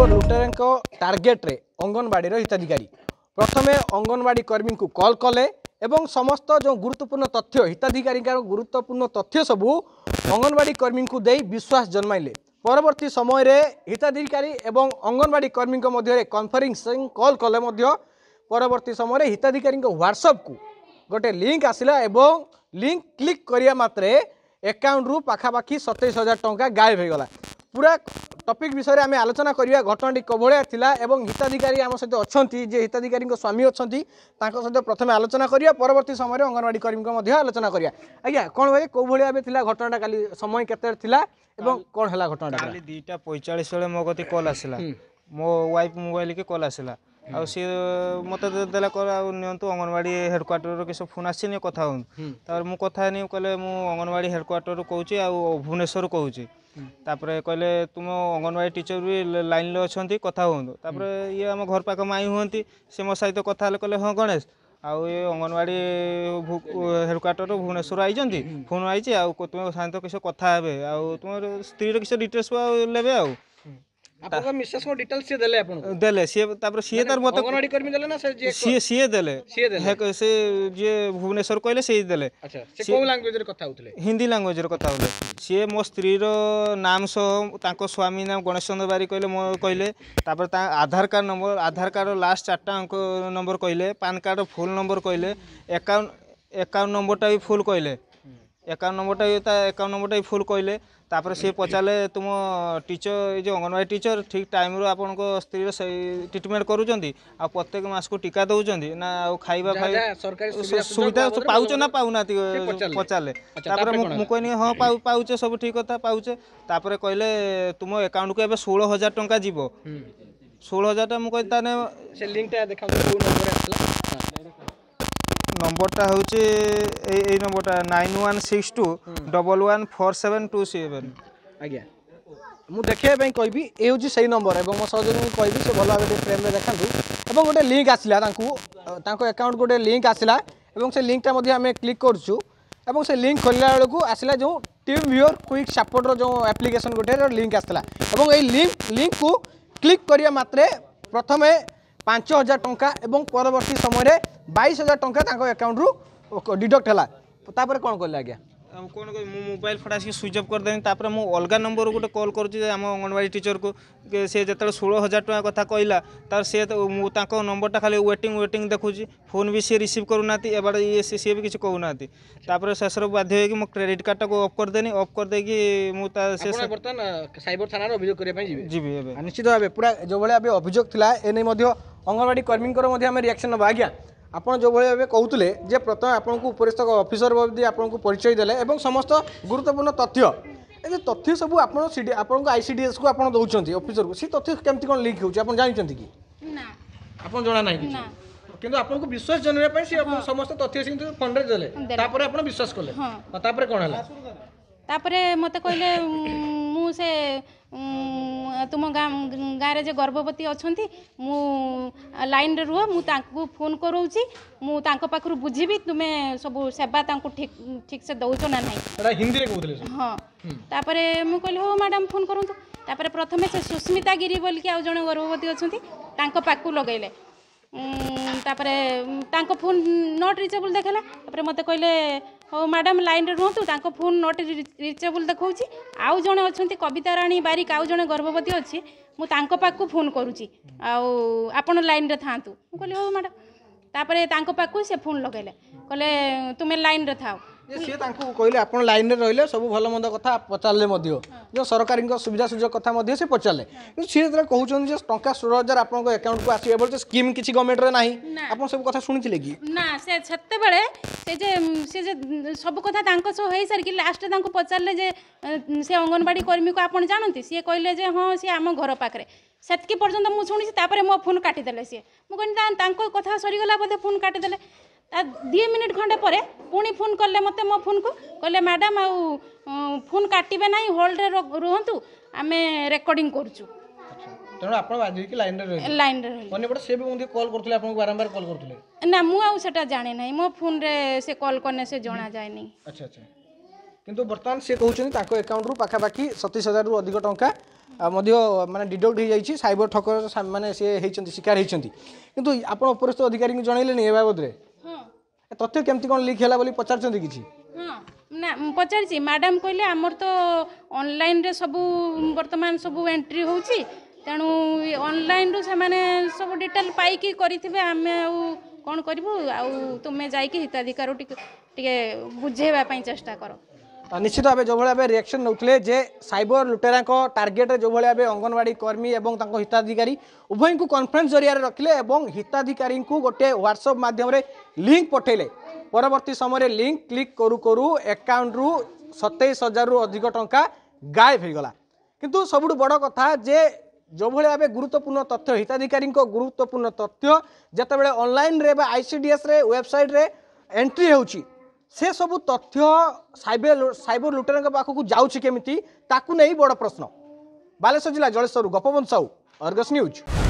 ଯୁବ ଲୁଟେରାଙ୍କ ଟାର୍ଗେଟରେ ଅଙ୍ଗନବାଡ଼ିର ହିତାଧିକାରୀ ପ୍ରଥମେ ଅଙ୍ଗନବାଡ଼ି କର୍ମୀଙ୍କୁ କଲ୍ କଲେ ଏବଂ ସମସ୍ତ ଯେଉଁ ଗୁରୁତ୍ୱପୂର୍ଣ୍ଣ ତଥ୍ୟ ହିତାଧିକାରୀଙ୍କର ଗୁରୁତ୍ୱପୂର୍ଣ୍ଣ ତଥ୍ୟ ସବୁ ଅଙ୍ଗନବାଡ଼ି କର୍ମୀଙ୍କୁ ଦେଇ ବିଶ୍ୱାସ ଜନ୍ମାଇଲେ ପରବର୍ତ୍ତୀ ସମୟରେ ହିତାଧିକାରୀ ଏବଂ ଅଙ୍ଗନବାଡ଼ି କର୍ମୀଙ୍କ ମଧ୍ୟରେ କନଫରେନ୍ସିଂ କଲ୍ କଲେ ମଧ୍ୟ ପରବର୍ତ୍ତୀ ସମୟରେ ହିତାଧିକାରୀଙ୍କ ହ୍ୱାଟ୍ସଆପ୍କୁ ଗୋଟିଏ ଲିଙ୍କ୍ ଆସିଲା ଏବଂ ଲିଙ୍କ୍ କ୍ଲିକ୍ କରିବା ମାତ୍ରେ ଏକାଉଣ୍ଟରୁ ପାଖାପାଖି ସତେଇଶ ହଜାର ଟଙ୍କା ଗାଏବ ହୋଇଗଲା ପୁରା টপিক বিষয়ে আমি আলোচনা করা ঘটনাটি কভাইয়া লা এবং হিতাধিকারী আমার সহ অনেক যে হিতাধিকারী স্বামী অনেক সহ প্রথমে আলোচনা করা পরবর্তী সময় অঙ্গনওয়াড়ি কর্মী আলোচনা করা আজ্ঞা কোণ ভাই কোভাবে ভাবে লা ঘটনাটা কালি সময় কেতে লা এবং কোণ হল ঘটনাটা কালি দুইটা পঁয়চাশ বেড়ে মো কতি কল আসলা মো ওয়াইফ মোবাইল কল আসলা ଆଉ ସିଏ ମୋତେ ଦେଲା କହିଲା ଆଉ ନିଅନ୍ତୁ ଅଙ୍ଗନବାଡ଼ି ହେଡ଼କ୍ୱାର୍ଟରରୁ କି ଫୋନ୍ ଆସିନି କଥା ହୁଅନ୍ତୁ ତାପରେ ମୁଁ କଥା ହେଇନି କହିଲେ ମୁଁ ଅଙ୍ଗନବାଡ଼ି ହେଡ଼କ୍ୱାର୍ଟରରୁ କହୁଛି ଆଉ ଭୁବନେଶ୍ୱରରୁ କହୁଛି ତାପରେ କହିଲେ ତୁମ ଅଙ୍ଗନବାଡ଼ି ଟିଚର ବି ଲାଇନ୍ରେ ଅଛନ୍ତି କଥା ହୁଅନ୍ତୁ ତାପରେ ଇଏ ଆମ ଘର ପାଖ ମାଇଁ ହୁଅନ୍ତି ସେ ମୋ ସହିତ କଥା ହେଲେ କହିଲେ ହଁ ଗଣେଶ ଆଉ ଏ ଅଙ୍ଗନବାଡ଼ି ହେଡ଼କ୍ୱାର୍ଟରରୁ ଭୁବନେଶ୍ୱର ଆଇଛନ୍ତି ଫୋନ୍ ଆଇଛି ଆଉ ତୁମେ ସାଙ୍ଗେ କିଛି କଥା ହେବେ ଆଉ ତୁମର ସ୍ତ୍ରୀର କିଛି ଡିଟେଲ୍ସ ନେବେ ଆଉ ଆପଣଙ୍କ ମିସେସଙ୍କ ଡିଟେଲ ସିଏ ଦେଲେ ଆପଣଙ୍କୁ ଦେଲେ ସିଏ ତାପରେ ସିଏ ତାର ମତେ ଅଙ୍ଗନବାଡି କର୍ମୀ ଦେଲେ ନା ସେ ଯିଏ ସିଏ ସିଏ ଦେଲେ ସିଏ ଦେଲେ ସେ ଯିଏ ଭୁବନେଶ୍ୱର କହିଲେ ସିଏ ଦେଲେ ଆଚ୍ଛା ସେ କୋଉ ଲାଙ୍ଗୁଏଜରେ କଥା ହଉଥିଲେ ହିନ୍ଦୀ ଲାଙ୍ଗୁଏଜରେ କଥା ହଉଥିଲେ ସିଏ ମୋ ସ୍ତ୍ରୀର ନାମ ସହ ତାଙ୍କ ସ୍ୱାମୀ ନାମ ଗଣେଶ ଚନ୍ଦ୍ର ବାରି କହିଲେ ମୋ କହିଲେ ତାପରେ ତା ଆଧାର କାର୍ଡ଼ ନମ୍ବର ଆଧାର କାର୍ଡ଼ର ଲାଷ୍ଟ ଚାରିଟା ଅଙ୍କ ନମ୍ବର କହିଲେ ପାନ୍ କାର୍ଡ଼ର ଫୁଲ୍ ନମ୍ବର କହିଲେ ଏକାଉଣ୍ଟ ଏକାଉଣ୍ଟ ନମ୍ବରଟା ବି ଫୁଲ୍ କହିଲେ ଏକାଉଣ୍ଟ ନମ୍ବରଟା ତା ଏକାଉଣ୍ଟ ନମ୍ବରଟା ବି ଫୁଲ୍ କହିଲେ ତାପରେ ସିଏ ପଚାରିଲେ ତୁମ ଟିଚର ଏ ଯେଉଁ ଅଙ୍ଗନବାଡ଼ି ଟିଚର ଠିକ୍ ଟାଇମ୍ରୁ ଆପଣଙ୍କ ସ୍ତ୍ରୀର ସେଇ ଟ୍ରିଟମେଣ୍ଟ କରୁଛନ୍ତି ଆଉ ପ୍ରତ୍ୟେକ ମାସକୁ ଟୀକା ଦେଉଛନ୍ତି ନା ଆଉ ଖାଇବା ଖାଇବା ସୁବିଧା ପାଉଛ ନା ପାଉନାହାନ୍ତି ପଚାରିଲେ ତାପରେ ମୁଁ କହିନି ହଁ ପାଉଛେ ସବୁ ଠିକ୍ କଥା ପାଉଛେ ତାପରେ କହିଲେ ତୁମ ଏକାଉଣ୍ଟକୁ ଏବେ ଷୋହଳ ହଜାର ଟଙ୍କା ଯିବ ଷୋହଳ ହଜାର ଟଙ୍କା ମୁଁ କହିଲି ତାହେଲେ ସେ ଲିଙ୍କଟା ଦେଖାନ୍ତୁ নম্বরটা হচ্ছে এই এই নম্বরটা nine one six two double one four seven two seven আজ্ঞা ମୁଁ ଦେଖାଇବା ପାଇଁ କହିବି ଏ ହେଉଛି ସେଇ ନମ୍ବର ଏବଂ ମୋ ସହଯୋଗୀଙ୍କୁ କହିବି ସେ ଭଲ ଭାବେ ଟିକେ ଫ୍ରେମ୍ରେ ଦେଖାନ୍ତୁ ଏବଂ ଗୋଟେ ଲିଙ୍କ୍ ଆସିଲା ତାଙ୍କୁ ତାଙ୍କ ଆକାଉଣ୍ଟ ଗୋଟେ ଲିଙ୍କ୍ ଆସିଲା ଏବଂ ସେ ଲିଙ୍କ୍ଟା ମଧ୍ୟ ଆମେ କ୍ଲିକ୍ କରୁଛୁ ଏବଂ ସେ ଲିଙ୍କ୍ ଖୋଲିଲା ବେଳକୁ ଆସିଲା ଯେଉଁ ଟିମ୍ ଭିଓର କ୍ୱିକ୍ ସାପୋର୍ଟର ଯେଉଁ ଆପ୍ଲିକେସନ୍ ଗୋଟେ ଲିଙ୍କ୍ ଆସିଥିଲା ଏବଂ ଏଇ ଲିଙ୍କ୍ ଲିଙ୍କ୍କୁ କ୍ଲିକ୍ କରିବା ମାତ୍ରେ ପ୍ରଥମେ ପାଞ୍ଚ ହଜାର ଟଙ୍କା ଏବଂ ପରବର୍ତ୍ତୀ ସମୟରେ বাইশ হাজার টঙ্কা তাঙ্ক একাউন্টরু ডিডক্ট হল তাপরে কোণ কলে আজ্ঞা কোণ মু মোবাইল ফটো আসি সুইচ অফ করেদেলি তাপরে মু অলগা নম্বর গোটে কল করছি আম অঙ্গনবাড়ি টিচর কু সে যেত ষোল হাজার টাকা কথা কহিলা তার সে তাঁক নম্বরটা খালি ওয়েটিং ওয়েটিং দেখুছি ফোন বি সি রিসিভ করুনা এবার ইয়ে সি বি কিছু কৌনা তাপরে শেষরে বাধ্য হয়ে মো ক্রেডিট কার্ডটা অফ করেদেলি অফ করেদেকি মু বর্তমান সাইবর থানার অভিযোগ করা যাবি নিশ্চিত ভাবে পুরা যেভাবে অভিযোগ লা এনে অঙ্গনবাড়ি কর্মীঙ্কর আমি রিয়াকশন নেবা আজ্ঞা ଆପଣ ଯେଉଁଭଳି ଭାବେ କହୁଥିଲେ ଯେ ପ୍ରଥମେ ଆପଣଙ୍କୁ ଉପରିସ୍ଥ ଅଫିସର ଭାବେ ଆପଣଙ୍କୁ ପରିଚୟ ଦେଲେ ଏବଂ ସମସ୍ତ ଗୁରୁତ୍ୱପୂର୍ଣ୍ଣ ତଥ୍ୟ ଏ ଯେ ତଥ୍ୟ ସବୁ ଆପଣ ସି ଡି ଆପଣଙ୍କ ଆଇ ସି ଡି ଏସ୍କୁ ଆପଣ ଦେଉଛନ୍ତି ଅଫିସରକୁ ସେ ତଥ୍ୟ କେମିତି କ'ଣ ଲିକ୍ ହେଉଛି ଆପଣ ଜାଣିଛନ୍ତି କି ଆପଣ ଜଣା ନାହିଁ କିଛି কিন্তু আপনার বিশ্বাস জনাইবা সে সমস্ত তথ্য কিন্তু ফোনরে দেলে তারপরে আপনার বিশ্বাস কলে তারপরে কোণ হল তারপরে মতো কইলে মু সে ତୁମ ଗାଁ ଗାଁରେ ଯେ ଗର୍ଭବତୀ ଅଛନ୍ତି ମୁଁ ଲାଇନ୍ରେ ରୁହ ମୁଁ ତାଙ୍କୁ ଫୋନ୍ କରାଉଛି ମୁଁ ତାଙ୍କ ପାଖରୁ ବୁଝିବି ତୁମେ ସବୁ ସେବା ତାଙ୍କୁ ଠିକ୍ ଠିକ୍ସେ ଦେଉଛ ନା ନାହିଁ ହଁ ତାପରେ ମୁଁ କହିଲି ହଉ ମ୍ୟାଡ଼ାମ୍ ଫୋନ୍ କରନ୍ତୁ ତାପରେ ପ୍ରଥମେ ସେ ସୁସ୍ମିତା ଗିରି ବୋଲିକି ଆଉ ଜଣେ ଗର୍ଭବତୀ ଅଛନ୍ତି ତାଙ୍କ ପାଖକୁ ଲଗାଇଲେ ତାପରେ ତାଙ୍କ ଫୋନ୍ ନଟ୍ ରିଚେବୁଲ୍ ଦେଖେଇଲା ତାପରେ ମୋତେ କହିଲେ ହଉ ମ୍ୟାଡ଼ାମ୍ ଲାଇନ୍ରେ ରୁହନ୍ତୁ ତାଙ୍କ ଫୋନ୍ ନଟ୍ ରିଚେବୁଲ୍ ଦେଖାଉଛି ଆଉ ଜଣେ ଅଛନ୍ତି କବିତା ରାଣୀ ବାରିକ ଆଉ ଜଣେ ଗର୍ଭବତୀ ଅଛି ମୁଁ ତାଙ୍କ ପାଖକୁ ଫୋନ୍ କରୁଛି ଆଉ ଆପଣ ଲାଇନ୍ରେ ଥାଆନ୍ତୁ ମୁଁ କହିଲି ହଉ ମ୍ୟାଡ଼ାମ୍ ତାପରେ ତାଙ୍କ ପାଖକୁ ସେ ଫୋନ୍ ଲଗାଇଲେ କହିଲେ ତୁମେ ଲାଇନ୍ରେ ଥାଅ ଯେ ସିଏ ତାଙ୍କୁ କହିଲେ ଆପଣ ଲାଇନ୍ରେ ରହିଲେ ସବୁ ଭଲ ମନ୍ଦ କଥା ପଚାରିଲେ ମଧ୍ୟ ଯେଉଁ ସରକାରୀଙ୍କ ସୁବିଧା ସୁଯୋଗ କଥା ମଧ୍ୟ ସେ ପଚାରିଲେ କିନ୍ତୁ ସିଏ ଯେତେବେଳେ କହୁଛନ୍ତି ଯେ ଟଙ୍କା ଷୋହଳ ହଜାର ଆପଣଙ୍କ ଆକାଉଣ୍ଟକୁ ଆସିବ ବୋଲି ସ୍କିମ୍ କିଛି ଗଭର୍ଣ୍ଣମେଣ୍ଟରେ ନାହିଁ ଆପଣ ସବୁ କଥା ଶୁଣିଥିଲେ କି ନା ସେ ସେତେବେଳେ ସେ ଯେ ସେ ଯେ ସବୁ କଥା ତାଙ୍କ ସହ ହେଇସାରିକି ଲାଷ୍ଟରେ ତାଙ୍କୁ ପଚାରିଲେ ଯେ ସେ ଅଙ୍ଗନବାଡ଼ି କର୍ମୀକୁ ଆପଣ ଜାଣନ୍ତି ସିଏ କହିଲେ ଯେ ହଁ ସିଏ ଆମ ଘର ପାଖରେ ସେତିକି ପର୍ଯ୍ୟନ୍ତ ମୁଁ ଶୁଣିଛି ତାପରେ ମୋ ଫୋନ୍ କାଟିଦେଲେ ସିଏ ମୁଁ କହିଲି ତାଙ୍କ କଥା ସରିଗଲା ବୋଧେ ଫୋନ୍ କାଟିଦେଲେ ଦୁଇ ମିନିଟ୍ ଖଣ୍ଡେ ପରେ ପୁଣି ଫୋନ୍ କଲେ ମୋତେ ମୋ ଫୋନ୍କୁ କହିଲେ ମ୍ୟାଡ଼ାମ୍ ଆଉ ଫୋନ୍ କାଟିବେ ନାହିଁ ହୋଲ୍ଡରେ ରୁହନ୍ତୁ ଆମେ ରେକର୍ଡ଼ିଂ କରୁଛୁ ତେଣୁ ଆପଣ ବାଧ୍ୟ ହେଇକି ଲାଇନ୍ରେ ରହିଲେ ଲାଇନ୍ରେ ରହିଲେ ଅନ୍ୟପଟେ ସେ ବି ମଧ୍ୟ କଲ୍ କରୁଥିଲେ ଆପଣଙ୍କୁ ବାରମ୍ବାର କଲ୍ କରୁଥିଲେ ନା ମୁଁ ଆଉ ସେଟା ଜାଣେ ନାହିଁ ମୋ ଫୋନ୍ରେ ସେ କଲ୍ କଲେ ସେ ଜଣାଯାଏନି ଆଚ୍ଛା ଆଚ୍ଛା କିନ୍ତୁ ବର୍ତ୍ତମାନ ସେ କହୁଛନ୍ତି ତାଙ୍କ ଆକାଉଣ୍ଟରୁ ପାଖାପାଖି ସତେଇଶ ହଜାରରୁ ଅଧିକ ଟଙ୍କା ମଧ୍ୟ ମାନେ ଡିଡକ୍ଟ ହେଇଯାଇଛି ସାଇବର ଠକର ମାନେ ସେ ହେଇଛନ୍ତି ଶିକାର ହେଇଛନ୍ତି କିନ୍ତୁ ଆପଣ ଉପରସ୍ଥ ଅଧିକାରୀଙ୍କୁ ଜଣାଇଲେନି ଏ ବାବଦରେ ତଥ୍ୟ କେମିତି କ'ଣ ଲିକ୍ ହେଲା ବୋଲି ପଚାରୁଛନ୍ତି କିଛି ନା ପଚାରିଛି ମ୍ୟାଡ଼ାମ୍ କହିଲେ ଆମର ତ ଅନଲାଇନ୍ରେ ସବୁ ବର୍ତ୍ତମାନ ସବୁ ଏଣ୍ଟ୍ରି ହେଉଛି ତେଣୁ ଅନଲାଇନ୍ରୁ ସେମାନେ ସବୁ ଡିଟେଲ୍ ପାଇକି କରିଥିବେ ଆମେ ଆଉ କ'ଣ କରିବୁ ଆଉ ତୁମେ ଯାଇକି ହିତାଧିକାରକୁ ଟିକେ ଟିକେ ବୁଝେଇବା ପାଇଁ ଚେଷ୍ଟା କର ନିଶ୍ଚିତ ଭାବେ ଯେଉଁଭଳି ଭାବେ ରିଆକ୍ସନ୍ ନେଉଥିଲେ ଯେ ସାଇବର ଲୁଟେରାଙ୍କ ଟାର୍ଗେଟ୍ରେ ଯେଉଁଭଳି ଭାବେ ଅଙ୍ଗନବାଡ଼ି କର୍ମୀ ଏବଂ ତାଙ୍କ ହିତାଧିକାରୀ ଉଭୟଙ୍କୁ କନଫରେନ୍ସ ଜରିଆରେ ରଖିଲେ ଏବଂ ହିତାଧିକାରୀଙ୍କୁ ଗୋଟିଏ ହ୍ୱାଟ୍ସଅପ୍ ମାଧ୍ୟମରେ ଲିଙ୍କ୍ ପଠାଇଲେ ପରବର୍ତ୍ତୀ ସମୟରେ ଲିଙ୍କ୍ କ୍ଲିକ୍ କରୁ କରୁ ଆକାଉଣ୍ଟରୁ ସତେଇଶ ହଜାରରୁ ଅଧିକ ଟଙ୍କା ଗାଏବ ହୋଇଗଲା କିନ୍ତୁ ସବୁଠୁ ବଡ଼ କଥା ଯେ ଯେଉଁଭଳି ଭାବେ ଗୁରୁତ୍ୱପୂର୍ଣ୍ଣ ତଥ୍ୟ ହିତାଧିକାରୀଙ୍କ ଗୁରୁତ୍ୱପୂର୍ଣ୍ଣ ତଥ୍ୟ ଯେତେବେଳେ ଅନଲାଇନ୍ରେ ବା ଆଇ ସି ଡି ଏସ୍ରେ ୱେବସାଇଟ୍ରେ ଏଣ୍ଟ୍ରି ହେଉଛି ସେ ସବୁ ତଥ୍ୟ ସାଇବର ସାଇବର ଲୁଟେରାଙ୍କ ପାଖକୁ ଯାଉଛି କେମିତି ତାକୁ ନେଇ ବଡ଼ ପ୍ରଶ୍ନ ବାଲେଶ୍ୱର ଜିଲ୍ଲା ଜଳେଶ୍ୱରରୁ ଗୋପବନ୍ଧ ସାହୁ ଅର୍ଗସ୍ ନ୍ୟୁଜ୍